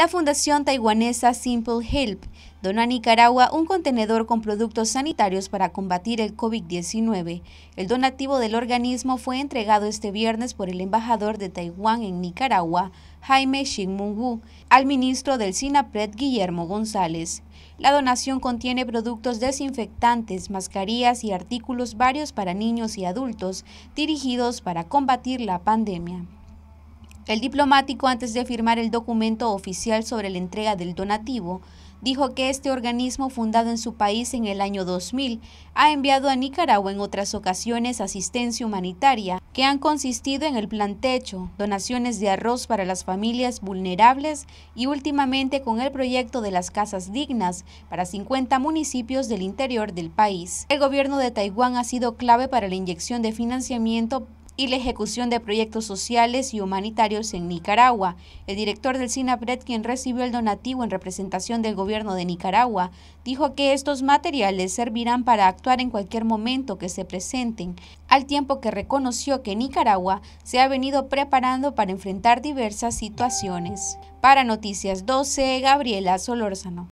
la Fundación Taiwanesa Simple Help donó a Nicaragua un contenedor con productos sanitarios para combatir el COVID-19. El donativo del organismo fue entregado este viernes por el embajador de Taiwán en Nicaragua, Jaime Shingmun al ministro del SINAPRED, Guillermo González. La donación contiene productos desinfectantes, mascarillas y artículos varios para niños y adultos dirigidos para combatir la pandemia. El diplomático, antes de firmar el documento oficial sobre la entrega del donativo, dijo que este organismo, fundado en su país en el año 2000, ha enviado a Nicaragua en otras ocasiones asistencia humanitaria, que han consistido en el plan techo, donaciones de arroz para las familias vulnerables y últimamente con el proyecto de las casas dignas para 50 municipios del interior del país. El gobierno de Taiwán ha sido clave para la inyección de financiamiento y la ejecución de proyectos sociales y humanitarios en Nicaragua. El director del CINAPRED, quien recibió el donativo en representación del gobierno de Nicaragua, dijo que estos materiales servirán para actuar en cualquier momento que se presenten, al tiempo que reconoció que Nicaragua se ha venido preparando para enfrentar diversas situaciones. Para Noticias 12, Gabriela Solórzano.